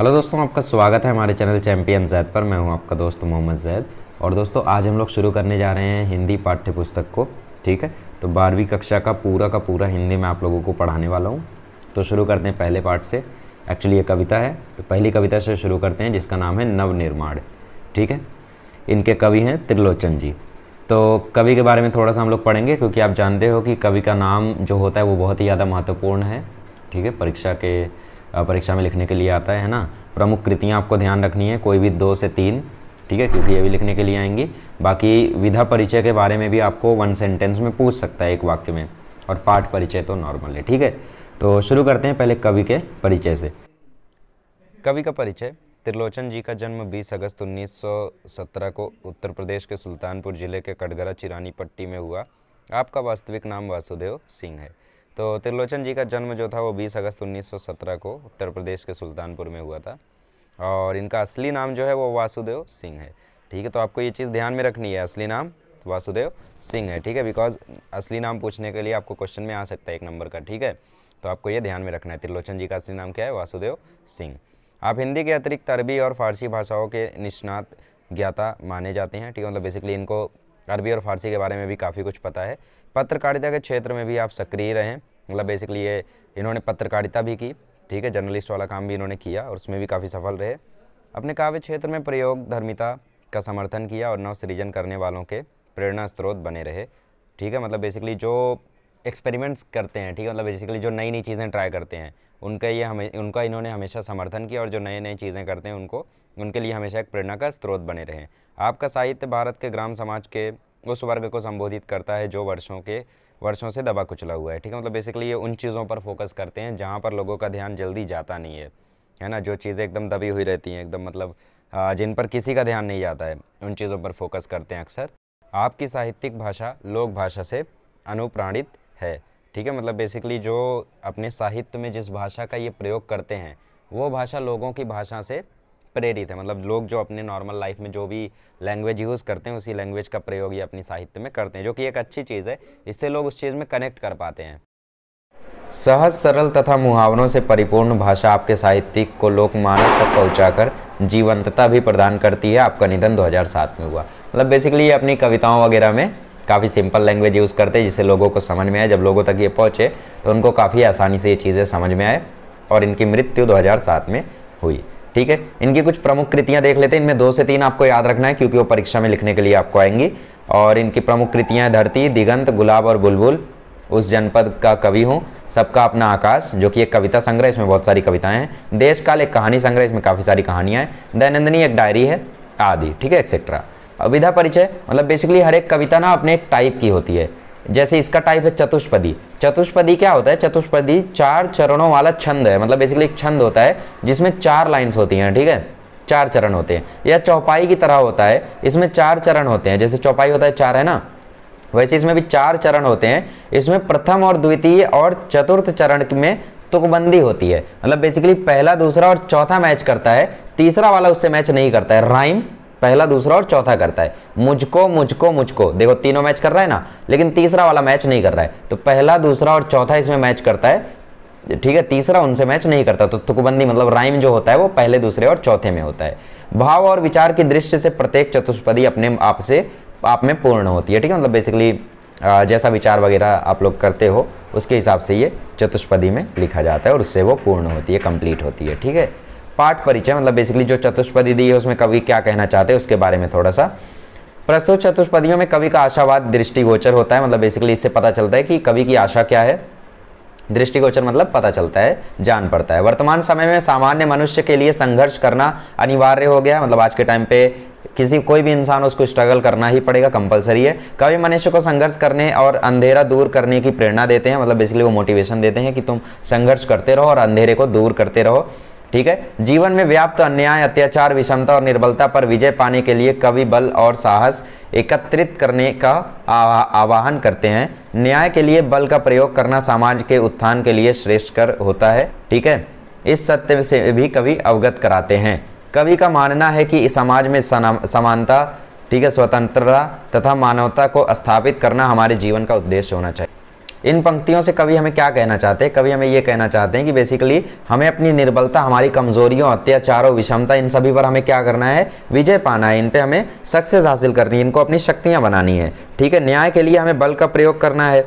Hello दोस्तों आपका स्वागत है हमारे चैनल चैंपियन जैद पर मैं हूं आपका दोस्त मोहम्मद जैद और दोस्तों आज हम लोग शुरू करने जा रहे हैं हिंदी पाठ्य पुस्तक को ठीक है तो बारहवीं कक्षा का पूरा का पूरा हिंदी मैं आप लोगों को पढ़ाने वाला हूँ तो शुरू करते हैं पहले पार्ट से एक्चुअली ये कविता है तो पहली कविता से शुरू करते हैं जिसका नाम है नवनिर्माण ठीक है इनके कवि हैं त्रिलोचन जी तो कवि के बारे में थोड़ा सा हम लोग पढ़ेंगे क्योंकि आप जानते हो कि कवि का नाम जो होता है वो बहुत ही ज़्यादा महत्वपूर्ण है ठीक है परीक्षा के परीक्षा में लिखने के लिए आता है ना प्रमुख कृतियाँ आपको ध्यान रखनी है कोई भी दो से तीन ठीक है क्योंकि ये भी लिखने के लिए आएंगी बाकी विधा परिचय के बारे में भी आपको वन सेंटेंस में पूछ सकता है एक वाक्य में और पाठ परिचय तो नॉर्मल है ठीक है तो शुरू करते हैं पहले कवि के परिचय से कवि का परिचय त्रिलोचन जी का जन्म 20 अगस्त 1917 को उत्तर प्रदेश के सुल्तानपुर जिले के कटगरा चिरानी पट्टी में हुआ आपका वास्तविक नाम वासुदेव सिंह है तो त्रिलोचन जी का जन्म जो था वो 20 अगस्त 1917 को उत्तर प्रदेश के सुल्तानपुर में हुआ था और इनका असली नाम जो है वो वासुदेव सिंह है ठीक है तो आपको ये चीज़ ध्यान में रखनी है असली नाम वासुदेव सिंह है ठीक है बिकॉज असली नाम पूछने के लिए आपको क्वेश्चन में आ सकता है एक नंबर का ठीक है तो आपको ये ध्यान में रखना है त्रिलोचन जी का असली नाम क्या है वासुदेव सिंह आप हिंदी के अतिरिक्त अरबी और फारसी भाषाओं के निष्णात ज्ञाता माने जाते हैं ठीक है मतलब बेसिकली इनको अरबी और फारसी के बारे में भी काफ़ी कुछ पता है पत्रकारिता के क्षेत्र में भी आप सक्रिय रहें मतलब बेसिकली ये इन्होंने पत्रकारिता भी की ठीक है जर्नलिस्ट वाला काम भी इन्होंने किया और उसमें भी काफ़ी सफल रहे अपने काव्य क्षेत्र में प्रयोग धर्मिता का समर्थन किया और नव सृजन करने वालों के प्रेरणा स्रोत बने रहे ठीक है मतलब बेसिकली जो एक्सपेरिमेंट्स करते हैं ठीक है मतलब बेसिकली जो नई नई चीज़ें ट्राई करते हैं उनका ये हमें उनका इन्होंने हमेशा समर्थन किया और जो नए नए चीज़ें करते हैं उनको उनके लिए हमेशा एक प्रेरणा का स्रोत बने रहे आपका साहित्य भारत के ग्राम समाज के उस वर्ग को संबोधित करता है जो वर्षों के वर्षों से दबा कुचला हुआ है ठीक है मतलब बेसिकली ये उन चीज़ों पर फोकस करते हैं जहाँ पर लोगों का ध्यान जल्दी जाता नहीं है है ना जो चीज़ें एकदम दबी हुई रहती हैं एकदम मतलब जिन पर किसी का ध्यान नहीं जाता है उन चीज़ों पर फोकस करते हैं अक्सर आपकी साहित्यिक भाषा लोक भाषा से अनुप्राणित है ठीक है मतलब बेसिकली जो अपने साहित्य में जिस भाषा का ये प्रयोग करते हैं वो भाषा लोगों की भाषा से प्रेरित है मतलब लोग जो अपने नॉर्मल लाइफ में जो भी लैंग्वेज यूज़ करते हैं उसी लैंग्वेज का प्रयोग ये अपनी साहित्य में करते हैं जो कि एक अच्छी चीज़ है इससे लोग उस चीज़ में कनेक्ट कर पाते हैं सहज सरल तथा मुहावरों से परिपूर्ण भाषा आपके साहित्यिक को लोकमानस तक पहुंचाकर जीवंतता भी प्रदान करती है आपका निधन 2007 में हुआ मतलब बेसिकली ये अपनी कविताओं वगैरह में काफ़ी सिंपल लैंग्वेज यूज़ करते हैं जिससे लोगों को समझ में आए जब लोगों तक ये पहुँचे तो उनको काफ़ी आसानी से ये चीज़ें समझ में आए और इनकी मृत्यु दो में हुई ठीक है इनकी कुछ प्रमुख कृतियाँ देख लेते हैं इनमें दो से तीन आपको याद रखना है क्योंकि वो परीक्षा में लिखने के लिए आपको आएंगी और इनकी प्रमुख कृतियाँ धरती दिगंत गुलाब और बुलबुल उस जनपद का कवि हूँ सबका अपना आकाश जो कि एक कविता संग्रह इसमें बहुत सारी कविताएं हैं देश काल एक कहानी संग्रह इसमें काफ़ी सारी कहानियाँ हैं दैनंदिनी एक डायरी है आदि ठीक है एक्सेट्रा विधा परिचय मतलब बेसिकली हर एक कविता ना अपने एक टाइप की होती है जैसे इसका टाइप है चतुष्पदी चतुष्पदी क्या होता है चतुष्पदी चार चरणों वाला छंद है मतलब बेसिकली एक छंद होता है जिसमें चार लाइंस होती हैं ठीक है थीके? चार चरण होते हैं या चौपाई की तरह होता है इसमें चार चरण होते हैं जैसे चौपाई होता है चार है ना वैसे इसमें भी चार चरण होते हैं इसमें प्रथम और द्वितीय और चतुर्थ चरण में तुकबंदी होती है मतलब बेसिकली पहला दूसरा और चौथा मैच करता है तीसरा वाला उससे मैच नहीं करता है राइम पहला दूसरा और चौथा करता है मुझको मुझको मुझको देखो तीनों मैच कर रहा है ना लेकिन तीसरा वाला मैच नहीं कर रहा है तो पहला दूसरा और चौथा इसमें मैच करता है ठीक है तीसरा उनसे मैच नहीं करता तो तुकबंदी मतलब राइम जो होता है वो पहले दूसरे और चौथे में होता है भाव और विचार की दृष्टि से प्रत्येक चतुष्पदी अपने आप से आप में पूर्ण होती है ठीक है मतलब बेसिकली जैसा विचार वगैरह आप लोग करते हो उसके हिसाब से ये चतुष्पदी में लिखा जाता है और उससे वो पूर्ण होती है कंप्लीट होती है ठीक है पाठ परिचय मतलब बेसिकली जो चतुष्पदी दी है उसमें कवि क्या कहना चाहते हैं उसके बारे में थोड़ा सा प्रस्तुत चतुष्पदियों में कवि का आशावाद दृष्टिगोचर होता है मतलब बेसिकली इससे पता चलता है कि कवि की आशा क्या है दृष्टिगोचर मतलब पता चलता है जान पड़ता है वर्तमान समय में सामान्य मनुष्य के लिए संघर्ष करना अनिवार्य हो गया मतलब आज के टाइम पे किसी कोई भी इंसान उसको स्ट्रगल करना ही पड़ेगा कंपलसरी है कवि मनुष्य को संघर्ष करने और अंधेरा दूर करने की प्रेरणा देते हैं मतलब बेसिकली वो मोटिवेशन देते हैं कि तुम संघर्ष करते रहो और अंधेरे को दूर करते रहो ठीक है जीवन में व्याप्त अन्याय अत्याचार विषमता और निर्बलता पर विजय पाने के लिए कवि बल और साहस एकत्रित करने का आवाहन करते हैं न्याय के लिए बल का प्रयोग करना समाज के उत्थान के लिए श्रेष्ठ कर होता है ठीक है इस सत्य से भी कवि अवगत कराते हैं कवि का मानना है कि समाज में समानता ठीक है स्वतंत्रता तथा मानवता को स्थापित करना हमारे जीवन का उद्देश्य होना चाहिए इन पंक्तियों से कभी हमें क्या कहना चाहते हैं कभी हमें ये कहना चाहते हैं कि बेसिकली हमें अपनी निर्बलता हमारी कमजोरियों अत्याचारों विषमता इन सभी पर हमें क्या करना है विजय पाना है इन पर हमें सक्सेस हासिल करनी है इनको अपनी शक्तियाँ बनानी है ठीक है न्याय के लिए हमें बल का प्रयोग करना है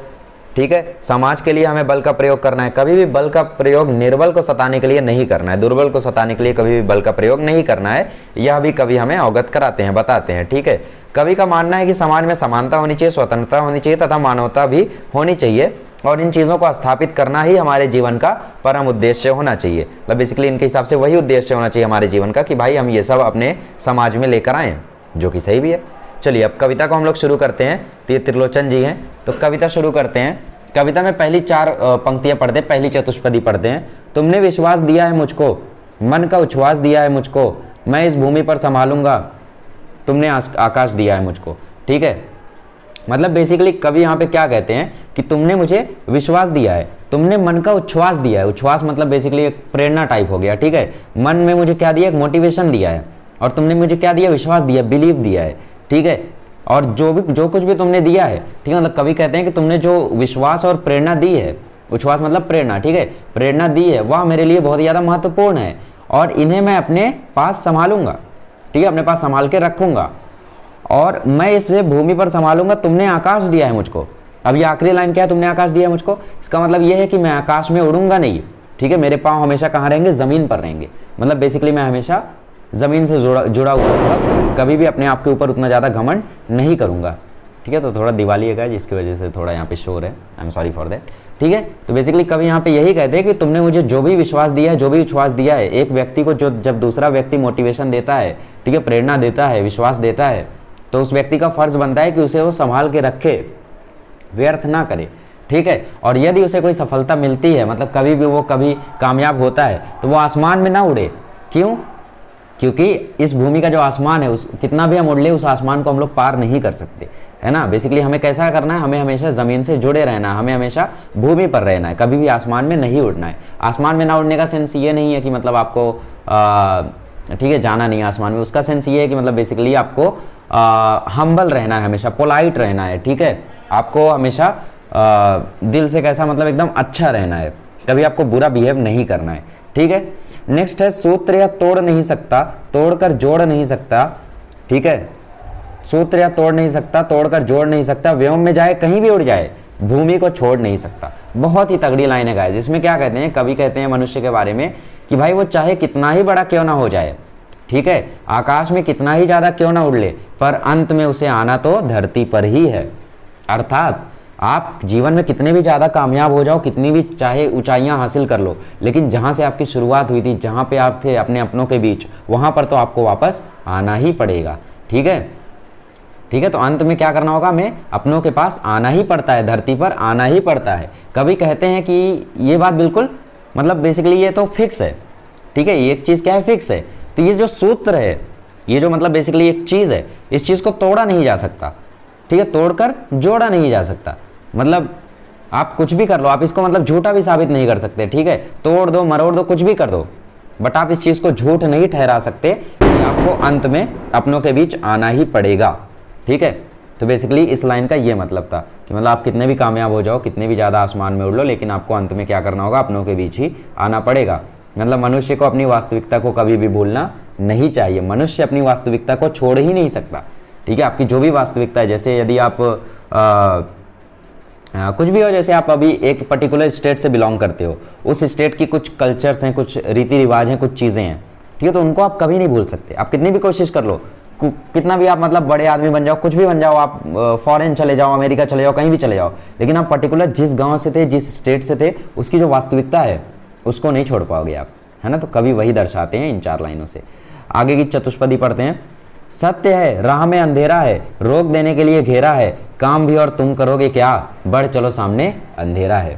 ठीक है समाज के लिए हमें बल का प्रयोग करना है कभी भी बल का प्रयोग निर्बल को सताने के लिए नहीं करना है दुर्बल को सताने के लिए कभी भी बल का प्रयोग नहीं करना है यह भी कभी हमें अवगत कराते हैं बताते हैं ठीक है कवि का मानना है कि समाज में समानता होनी चाहिए स्वतंत्रता होनी चाहिए तथा मानवता भी होनी चाहिए और इन चीज़ों को स्थापित करना ही हमारे जीवन का परम उद्देश्य होना चाहिए मतलब बेसिकली इनके हिसाब से वही उद्देश्य होना चाहिए हमारे जीवन का कि भाई हम ये सब अपने समाज में लेकर आएँ जो कि सही भी है चलिए अब कविता को हम लोग शुरू करते हैं तो ये त्रिलोचन जी हैं तो कविता शुरू करते हैं कविता में पहली चार पंक्तियाँ पढ़ते हैं पहली चतुष्पदी पढ़ते हैं तुमने विश्वास दिया है मुझको मन का उच्छ्वास दिया है मुझको मैं इस भूमि पर संभालूंगा तुमने आकाश दिया है मुझको ठीक है मतलब बेसिकली कवि यहाँ पे क्या कहते हैं कि तुमने मुझे विश्वास दिया है तुमने मन का उच्छ्वास दिया है उच्छ्वास मतलब बेसिकली एक प्रेरणा टाइप हो गया ठीक है मन में मुझे क्या दिया एक मोटिवेशन दिया है और तुमने मुझे क्या दिया विश्वास दिया बिलीव दिया है ठीक है और जो भी जो कुछ भी तुमने दिया है ठीक है मतलब कवि कहते हैं कि तुमने जो विश्वास और प्रेरणा दी है उच्छ्वास मतलब प्रेरणा ठीक है प्रेरणा दी है वह मेरे लिए बहुत ज़्यादा महत्वपूर्ण है और इन्हें मैं अपने पास संभालूंगा ठीक है अपने पास संभाल के रखूंगा और मैं इसे भूमि पर संभालूंगा तुमने आकाश दिया है मुझको अब ये आखिरी लाइन क्या है तुमने आकाश दिया है मुझको इसका मतलब ये है कि मैं आकाश में उड़ूंगा नहीं ठीक है मेरे पाँव हमेशा कहाँ रहेंगे ज़मीन पर रहेंगे मतलब बेसिकली मैं हमेशा ज़मीन से जुड़ा जुड़ा हुआ हूँ कभी भी अपने आप के ऊपर उतना ज़्यादा घमंड नहीं करूँगा ठीक है तो थोड़ा दिवाली का जिसकी वजह से थोड़ा यहाँ पे शोर है I am sorry for that ठीक है तो बेसिकली कभी यहाँ पे यही कहते हैं कि तुमने मुझे जो भी विश्वास दिया है जो भी विश्वास दिया है एक व्यक्ति को जो जब दूसरा व्यक्ति मोटिवेशन देता है ठीक है प्रेरणा देता है विश्वास देता है तो उस व्यक्ति का फर्ज बनता है कि उसे वो संभाल के रखे व्यर्थ ना करे ठीक है और यदि उसे कोई सफलता मिलती है मतलब कभी भी वो कभी कामयाब होता है तो वो आसमान में ना उड़े क्यों क्योंकि इस भूमि का जो आसमान है उस कितना भी हम उड़ ले उस आसमान को हम लोग पार नहीं कर सकते है ना बेसिकली हमें कैसा करना है हमें हमेशा ज़मीन से जुड़े रहना है हमें हमेशा भूमि पर रहना है कभी भी आसमान में नहीं उड़ना है आसमान में ना उड़ने का सेंस ये नहीं है कि मतलब आपको आ, ठीक है जाना नहीं आसमान में उसका सेंस ये है कि मतलब बेसिकली आपको हम्बल रहना है हमेशा पोलाइट रहना है ठीक है आपको हमेशा आ, दिल से कैसा मतलब एकदम अच्छा रहना है कभी आपको बुरा बिहेव नहीं करना है ठीक है नेक्स्ट है सूत्र या तोड़ नहीं सकता तोड़कर जोड़ नहीं सकता ठीक है सूत्र या तोड़ नहीं सकता तोड़कर जोड़ नहीं सकता व्योम में जाए कहीं भी उड़ जाए भूमि को छोड़ नहीं सकता बहुत ही तगड़ी लाइन है गाइस इसमें क्या कहते हैं कभी कहते हैं मनुष्य के बारे में कि भाई वो चाहे कितना ही बड़ा क्यों ना हो जाए ठीक है आकाश में कितना ही ज़्यादा क्यों ना उड़ ले पर अंत में उसे आना तो धरती पर ही है अर्थात आप जीवन में कितने भी ज़्यादा कामयाब हो जाओ कितनी भी चाहे ऊंचाइयां हासिल कर लो लेकिन जहां से आपकी शुरुआत हुई थी जहाँ पे आप थे अपने अपनों के बीच वहां पर तो आपको वापस आना ही पड़ेगा ठीक है ठीक है तो अंत में क्या करना होगा हमें अपनों के पास आना ही पड़ता है धरती पर आना ही पड़ता है कभी कहते हैं कि ये बात बिल्कुल मतलब बेसिकली ये तो फिक्स है ठीक है ये एक चीज़ क्या है फिक्स है तो ये जो सूत्र है ये जो मतलब बेसिकली एक चीज़ है इस चीज़ को तोड़ा नहीं जा सकता ठीक है तोड़कर जोड़ा नहीं जा सकता मतलब आप कुछ भी कर लो आप इसको मतलब झूठा भी साबित नहीं कर सकते ठीक है तोड़ दो मरोड़ दो कुछ भी कर दो बट आप इस चीज़ को झूठ नहीं ठहरा सकते आपको अंत में अपनों के बीच आना ही पड़ेगा ठीक है तो बेसिकली इस लाइन का ये मतलब था कि मतलब आप कितने भी कामयाब हो जाओ कितने भी ज़्यादा आसमान में उड़ लो लेकिन आपको अंत में क्या करना होगा अपनों के बीच ही आना पड़ेगा मतलब मनुष्य को अपनी वास्तविकता को कभी भी भूलना नहीं चाहिए मनुष्य अपनी वास्तविकता को छोड़ ही नहीं सकता ठीक है आपकी जो भी वास्तविकता है जैसे यदि आप आ, आ, कुछ भी हो जैसे आप अभी एक पर्टिकुलर स्टेट से बिलोंग करते हो उस स्टेट की कुछ कल्चर्स हैं कुछ रीति रिवाज हैं कुछ चीज़ें हैं ठीक है तो उनको आप कभी नहीं भूल सकते आप कितनी भी कोशिश कर लो कितना भी आप मतलब बड़े आदमी बन जाओ कुछ भी बन जाओ आप फॉरेन चले जाओ अमेरिका चले जाओ कहीं भी चले जाओ लेकिन आप पर्टिकुलर जिस गांव से थे जिस स्टेट से थे उसकी जो वास्तविकता है उसको नहीं छोड़ पाओगे आप है ना तो कभी वही दर्शाते हैं इन चार लाइनों से आगे की चतुष्पदी पढ़ते हैं सत्य है राह में अंधेरा है रोक देने के लिए घेरा है काम भी और तुम करोगे क्या बढ़ चलो सामने अंधेरा है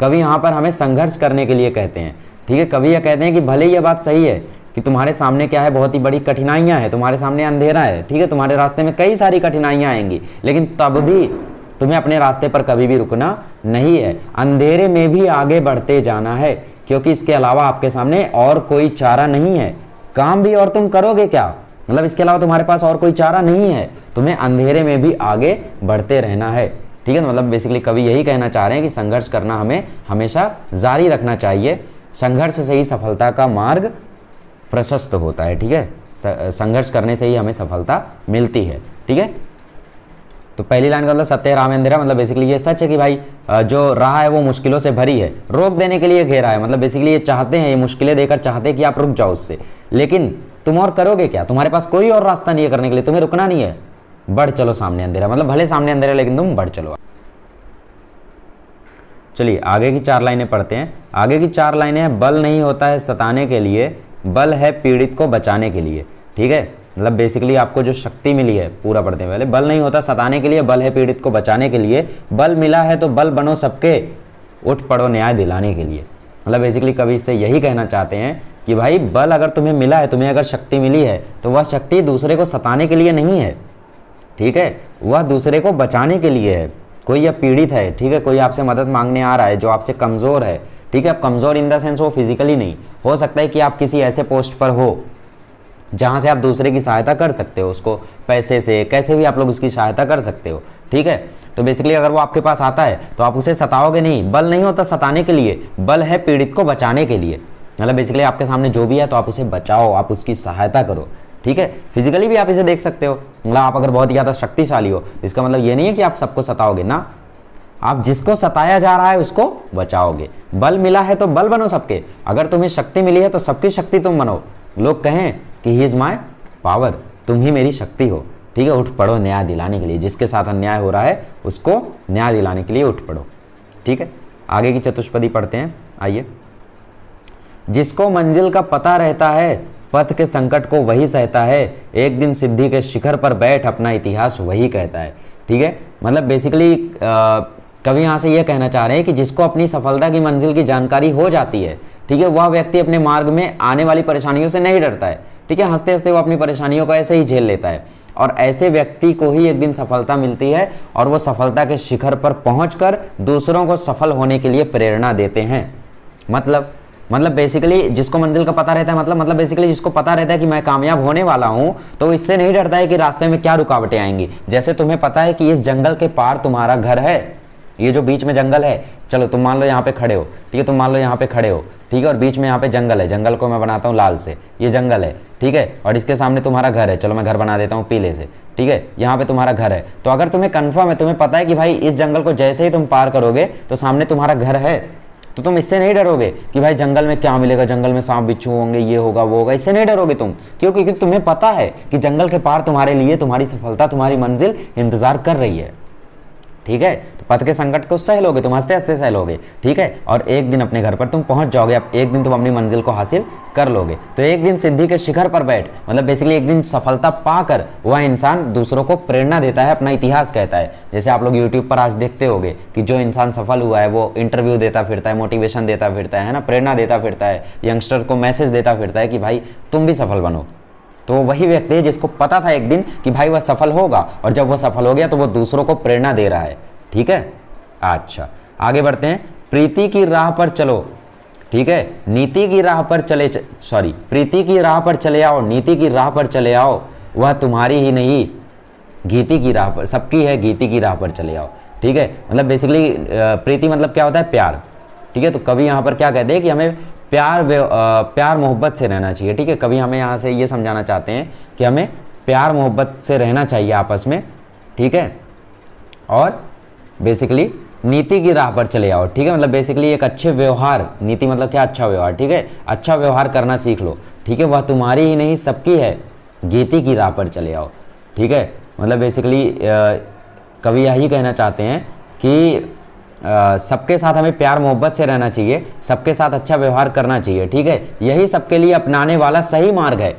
कभी यहाँ पर हमें संघर्ष करने के लिए कहते हैं ठीक है कभी यह कहते हैं कि भले ही यह बात सही है कि तुम्हारे सामने क्या है बहुत ही बड़ी कठिनाइयाँ हैं तुम्हारे सामने अंधेरा है ठीक है तुम्हारे रास्ते में कई सारी कठिनाइयाँ आएंगी लेकिन तब भी तुम्हें अपने रास्ते पर कभी भी रुकना नहीं है अंधेरे में भी आगे बढ़ते जाना है क्योंकि इसके अलावा आपके सामने और कोई चारा नहीं है काम भी और तुम करोगे क्या मतलब इसके अलावा तुम्हारे पास और कोई चारा नहीं है तुम्हें अंधेरे में भी आगे बढ़ते रहना है ठीक है ना तो मतलब बेसिकली कवि यही कहना चाह रहे हैं कि संघर्ष करना हमें हमेशा जारी रखना चाहिए संघर्ष से ही सफलता का मार्ग प्रशस्त होता है ठीक है संघर्ष करने से ही हमें सफलता मिलती है ठीक है तो पहली लाइन का मतलब सत्य रामेंद्रा मतलब बेसिकली ये सच है कि भाई जो राह है वो मुश्किलों से भरी है रोक देने के लिए घेरा है मतलब बेसिकली ये चाहते हैं ये मुश्किलें देकर चाहते हैं कि आप रुक जाओ उससे लेकिन तुम और करोगे क्या तुम्हारे पास कोई और रास्ता नहीं है करने के लिए तुम्हें रुकना नहीं है बढ़ चलो सामने अंधेरा मतलब भले सामने अंधेरा लेकिन तुम बढ़ चलो चलिए आगे की चार लाइनें पढ़ते हैं आगे की चार लाइनें हैं बल नहीं होता है सताने के लिए बल है पीड़ित को बचाने के लिए ठीक है मतलब बेसिकली आपको जो शक्ति मिली है पूरा पढ़ते पहले बल नहीं होता सताने के लिए बल है पीड़ित को बचाने के लिए बल मिला है तो बल बनो सबके उठ पड़ो न्याय दिलाने के लिए मतलब बेसिकली कवि इससे यही कहना चाहते हैं कि भाई बल अगर तुम्हें मिला है तुम्हें अगर शक्ति मिली है तो वह शक्ति दूसरे को सताने के लिए नहीं है ठीक है वह दूसरे को बचाने के लिए है कोई यह पीड़ित है ठीक है कोई आपसे मदद मांगने आ रहा है जो आपसे कमज़ोर है ठीक है आप कमज़ोर इन द सेंस वो फिजिकली नहीं हो सकता है कि आप किसी ऐसे पोस्ट पर हो जहाँ से आप दूसरे की सहायता कर सकते हो उसको पैसे से कैसे भी आप लोग उसकी सहायता कर सकते हो ठीक है तो बेसिकली अगर वो आपके पास आता है तो आप उसे सताओगे नहीं बल नहीं होता सताने के लिए बल है पीड़ित को बचाने के लिए मतलब बेसिकली आपके सामने जो भी है तो आप उसे बचाओ आप उसकी सहायता करो ठीक है फिजिकली भी आप इसे देख सकते हो मतलब आप अगर बहुत ज़्यादा शक्तिशाली हो तो इसका मतलब ये नहीं है कि आप सबको सताओगे ना आप जिसको सताया जा रहा है उसको बचाओगे बल मिला है तो बल बनो सबके अगर तुम्हें शक्ति मिली है तो सबकी शक्ति तुम बनो लोग कहें कि ही इज़ माई पावर तुम ही मेरी शक्ति हो ठीक है उठ पढ़ो न्याय दिलाने के लिए जिसके साथ अन्याय हो रहा है उसको न्याय दिलाने के लिए उठ पढ़ो ठीक है आगे की चतुष्पदी पढ़ते हैं आइए जिसको मंजिल का पता रहता है पथ के संकट को वही सहता है एक दिन सिद्धि के शिखर पर बैठ अपना इतिहास वही कहता है ठीक है मतलब बेसिकली कवि यहाँ से यह कहना चाह रहे हैं कि जिसको अपनी सफलता की मंजिल की जानकारी हो जाती है ठीक है वह व्यक्ति अपने मार्ग में आने वाली परेशानियों से नहीं डरता है ठीक है हंसते हंसते वो अपनी परेशानियों को ऐसे ही झेल लेता है और ऐसे व्यक्ति को ही एक दिन सफलता मिलती है और वो सफलता के शिखर पर पहुँच दूसरों को सफल होने के लिए प्रेरणा देते हैं मतलब मतलब बेसिकली जिसको मंजिल का पता रहता है मतलब मतलब बेसिकली जिसको पता रहता है कि मैं कामयाब होने वाला हूँ तो इससे नहीं डरता है कि रास्ते में क्या रुकावटें आएंगी जैसे तुम्हें पता है कि इस जंगल के पार तुम्हारा घर है ये जो बीच में जंगल है चलो तुम मान लो यहाँ पे खड़े हो ठीक है तुम मान लो यहाँ पे खड़े हो ठीक है और बीच में यहाँ पे जंगल है जंगल को मैं बनाता हूँ लाल से ये जंगल है ठीक है और इसके सामने तुम्हारा घर है चलो मैं घर बना देता हूँ पीले से ठीक है यहाँ पे तुम्हारा घर है तो अगर तुम्हें कन्फर्म है तुम्हें पता है कि भाई इस जंगल को जैसे ही तुम पार करोगे तो सामने तुम्हारा घर है तो तुम इससे नहीं डरोगे कि भाई जंगल में क्या मिलेगा जंगल में सांप बिच्छू होंगे ये होगा वो होगा इससे नहीं डरोगे तुम क्यों क्योंकि तुम्हें पता है कि जंगल के पार तुम्हारे लिए तुम्हारी सफलता तुम्हारी मंजिल इंतजार कर रही है ठीक है तो पद के संकट को सह लोगे तुम हंसते हंसते सह लोगे ठीक है और एक दिन अपने घर पर तुम पहुंच जाओगे अब एक दिन तुम अपनी मंजिल को हासिल कर लोगे तो एक दिन सिद्धि के शिखर पर बैठ मतलब बेसिकली एक दिन सफलता पाकर वह इंसान दूसरों को प्रेरणा देता है अपना इतिहास कहता है जैसे आप लोग यूट्यूब पर आज देखते हो कि जो इंसान सफल हुआ है वो इंटरव्यू देता फिरता है मोटिवेशन देता फिरता है ना प्रेरणा देता फिरता है यंगस्टर को मैसेज देता फिरता है कि भाई तुम भी सफल बनो तो वही व्यक्ति है जिसको पता था एक दिन कि भाई वह सफल होगा और जब वह सफल हो गया तो वह दूसरों को प्रेरणा दे रहा है ठीक है अच्छा आगे बढ़ते हैं प्रीति की राह पर चलो ठीक है नीति की राह पर चले सॉरी प्रीति की राह पर चले आओ नीति की राह पर चले आओ वह तुम्हारी ही नहीं गीति की राह पर सबकी है गीति की राह पर चले आओ ठीक है मतलब बेसिकली प्रीति मतलब क्या होता है प्यार ठीक है तो कभी यहाँ पर क्या कहते हैं कि हमें प्यार आ, प्यार मोहब्बत से रहना चाहिए ठीक है कभी हमें यहाँ से ये समझाना चाहते हैं कि हमें प्यार मोहब्बत से रहना चाहिए आपस में ठीक है और बेसिकली नीति की राह पर चले जाओ ठीक है मतलब बेसिकली एक अच्छे व्यवहार नीति मतलब क्या अच्छा व्यवहार ठीक है अच्छा व्यवहार करना सीख लो ठीक है वह तुम्हारी ही नहीं सबकी है गीति की राह पर चले आओ ठीक है मतलब बेसिकली कवि यही कहना चाहते हैं कि सबके साथ हमें प्यार मोहब्बत से रहना चाहिए सबके साथ अच्छा व्यवहार करना चाहिए ठीक है यही सबके लिए अपनाने वाला सही मार्ग है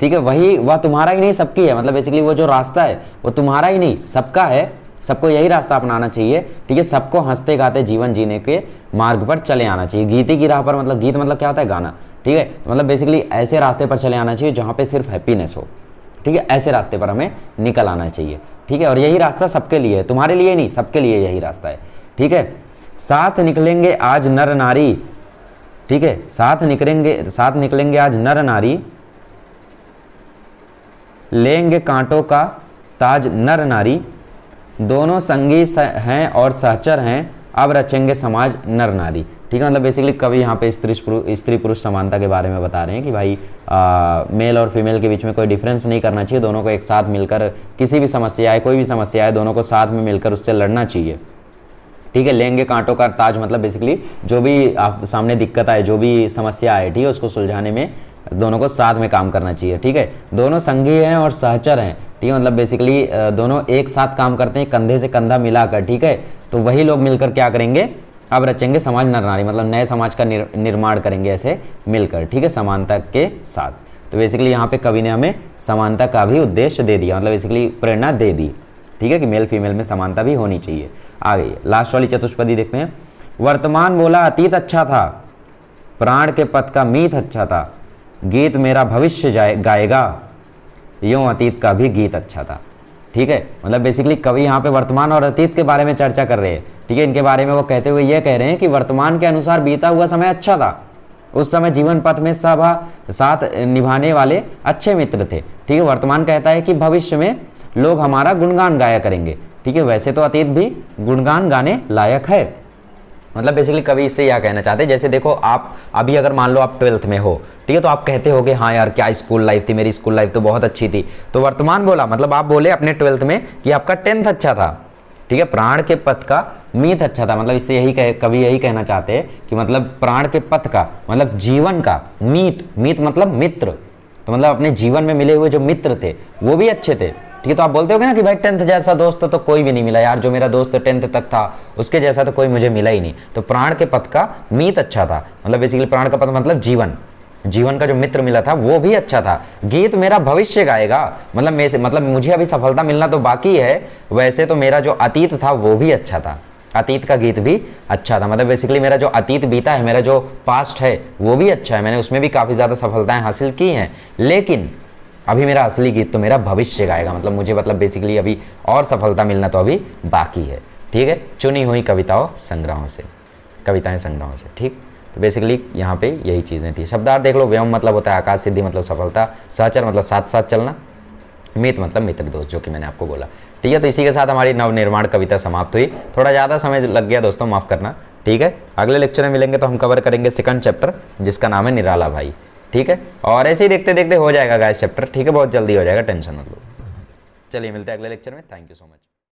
ठीक है वही वह तुम्हारा ही नहीं सबकी है मतलब बेसिकली वो जो रास्ता है वो तुम्हारा ही नहीं सबका है सबको यही रास्ता अपनाना चाहिए ठीक है सबको हंसते गाते जीवन जीने के मार्ग पर चले आना चाहिए गीते की राह पर मतलब गीत मतलब क्या होता है गाना ठीक है मतलब बेसिकली ऐसे रास्ते पर चले आना चाहिए जहाँ पे सिर्फ हैप्पीनेस हो ठीक है ऐसे रास्ते पर हमें निकल आना चाहिए ठीक है और यही रास्ता सबके लिए है तुम्हारे लिए नहीं सबके लिए यही रास्ता है ठीक है साथ निकलेंगे आज नर नारी ठीक है साथ निकलेंगे साथ निकलेंगे आज नर नारी लेंगे कांटों का ताज नर नारी दोनों संगी हैं और सहचर हैं अब रचेंगे समाज नर नारी ठीक है मतलब बेसिकली कवि यहाँ पे स्त्री स्त्री पुरुष समानता के बारे में बता रहे हैं कि भाई आ, मेल और फीमेल के बीच में कोई डिफरेंस नहीं करना चाहिए दोनों को एक साथ मिलकर किसी भी समस्या आए कोई भी समस्या आए दोनों को साथ में मिलकर उससे लड़ना चाहिए ठीक है लेंगे कांटों का ताज मतलब बेसिकली जो भी आप सामने दिक्कत आए जो भी समस्या आए ठीक है उसको सुलझाने में दोनों को साथ में काम करना चाहिए ठीक है दोनों संघी हैं और सहचर हैं ठीक है मतलब बेसिकली दोनों एक साथ काम करते हैं कंधे से कंधा मिलाकर ठीक है तो वही लोग मिलकर क्या करेंगे अब रचेंगे समाज नर नारी मतलब नए समाज का निर, निर्माण करेंगे ऐसे मिलकर ठीक है समानता के साथ तो बेसिकली यहाँ पे कवि ने हमें समानता का भी उद्देश्य दे दिया मतलब बेसिकली प्रेरणा दे दी ठीक है कि मेल फीमेल में समानता भी होनी चाहिए आ गई लास्ट वाली चतुष्पदी देखते हैं वर्तमान बोला अतीत अच्छा था प्राण के पथ का मीत अच्छा था गीत मेरा भविष्य जाए गाएगा यो अतीत का भी गीत अच्छा था ठीक है मतलब बेसिकली कवि यहाँ पे वर्तमान और अतीत के बारे में चर्चा कर रहे हैं ठीक है इनके बारे में वो कहते हुए ये कह रहे हैं कि वर्तमान के अनुसार बीता हुआ समय अच्छा था उस समय जीवन पथ में सभा साथ निभाने वाले अच्छे मित्र थे ठीक है वर्तमान कहता है कि भविष्य में लोग हमारा गुणगान गाया करेंगे ठीक है वैसे तो अतीत भी गुणगान गाने लायक है मतलब बेसिकली कभी इससे यह कहना चाहते हैं जैसे देखो आप अभी अगर मान लो आप ट्वेल्थ में हो ठीक है तो आप कहते हो कि हाँ यार क्या स्कूल लाइफ थी मेरी स्कूल लाइफ तो बहुत अच्छी थी तो वर्तमान बोला मतलब आप बोले अपने ट्वेल्थ में कि आपका टेंथ अच्छा था ठीक है प्राण के पथ का मीत अच्छा था मतलब इससे यही कह कभी यही कहना चाहते हैं कि मतलब प्राण के पथ का मतलब जीवन का मीत मीत मतलब मित्र तो मतलब अपने जीवन में मिले हुए जो मित्र थे वो भी अच्छे थे ठीक है तो आप बोलते हो ना कि भाई टेंथ जैसा दोस्त तो कोई भी नहीं मिला यार जो मेरा दोस्त टेंथ तक था उसके जैसा तो कोई मुझे मिला ही नहीं तो प्राण के पथ का मीत अच्छा था मतलब बेसिकली प्राण का पथ मतलब जीवन जीवन का जो मित्र मिला था वो भी अच्छा था गीत मेरा भविष्य गाएगा मतलब मैं मतलब मुझे अभी सफलता मिलना तो बाकी है वैसे तो मेरा जो अतीत था वो भी अच्छा था अतीत का गीत भी अच्छा था मतलब बेसिकली मेरा जो अतीत बीता है मेरा जो पास्ट है वो भी अच्छा है मैंने उसमें भी काफ़ी ज़्यादा सफलताएं हासिल की हैं लेकिन अभी मेरा असली गीत तो मेरा भविष्य गाएगा मतलब मुझे मतलब बेसिकली अभी और सफलता मिलना तो अभी बाकी है ठीक है चुनी हुई कविताओं संग्रहों से कविताएं संग्रहों से ठीक तो बेसिकली यहाँ पे यही चीज़ें थी शब्दार्थ देख लो व्यम मतलब होता है आकाश सिद्धि मतलब सफलता सहचर मतलब साथ साथ चलना मित मतलब मित्र दोस्त जो कि मैंने आपको बोला ठीक है तो इसी के साथ हमारी नवनिर्माण कविता समाप्त हुई थोड़ा ज़्यादा समय लग गया दोस्तों माफ़ करना ठीक है अगले लेक्चर में मिलेंगे तो हम कवर करेंगे सेकंड चैप्टर जिसका नाम है निराला भाई ठीक है और ऐसे ही देखते देखते हो जाएगा गाइस चैप्टर ठीक है बहुत जल्दी हो जाएगा टेंशन मतलब चलिए मिलते हैं अगले लेक्चर में थैंक यू सो मच